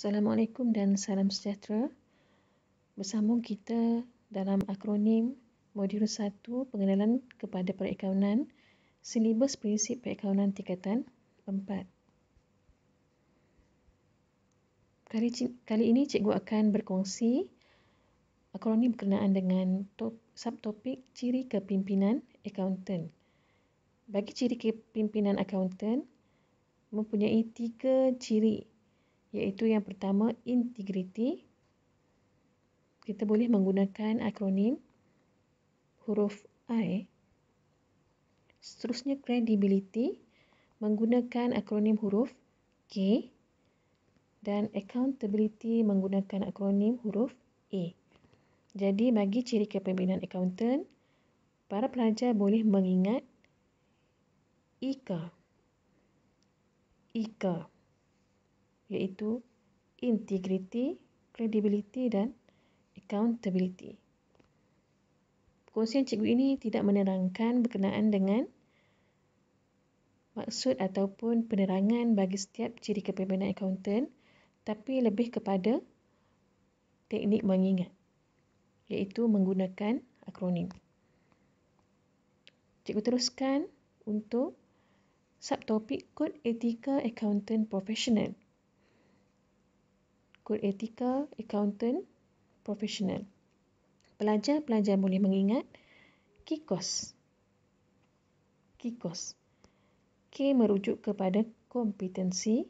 Assalamualaikum dan salam sejahtera. Bersambung kita dalam akronim modul 1 pengenalan kepada perakaunan silibus prinsip perakaunan tingkatan 4. Kali, kali ini cikgu akan berkongsi akronim berkenaan dengan top, subtopik ciri kepimpinan accountant. Bagi ciri kepimpinan accountant, mempunyai tiga ciri iaitu yang pertama integriti. Kita boleh menggunakan akronim huruf I. Seterusnya credibility menggunakan akronim huruf K dan accountability menggunakan akronim huruf A. Jadi bagi ciri kepemimpinan accountant, para pelajar boleh mengingat IKA IKA iaitu integriti, credibility dan accountability. Perkongsian cikgu ini tidak menerangkan berkenaan dengan maksud ataupun penerangan bagi setiap ciri kepimpinan accountant tapi lebih kepada teknik mengingat iaitu menggunakan akronim. Cikgu teruskan untuk subtopik kod etika accountant profesional kod etika accountant profesional. Pelajar-pelajar boleh mengingat KIKOS. KIKOS. K merujuk kepada kompetensi.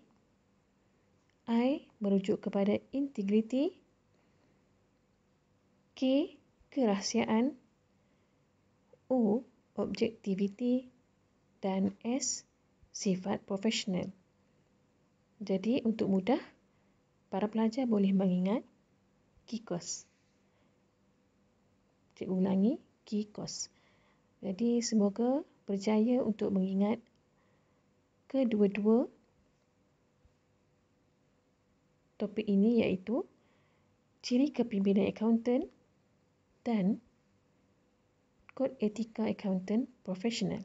I merujuk kepada integriti. K kerahsiaan. O objektiviti dan S sifat profesional. Jadi untuk mudah para pelajar boleh mengingat kikos. Cikgu ulangi, kikos. Jadi semoga berjaya untuk mengingat kedua-dua topik ini iaitu ciri kepimpinan accountant dan kod etika accountant profesional.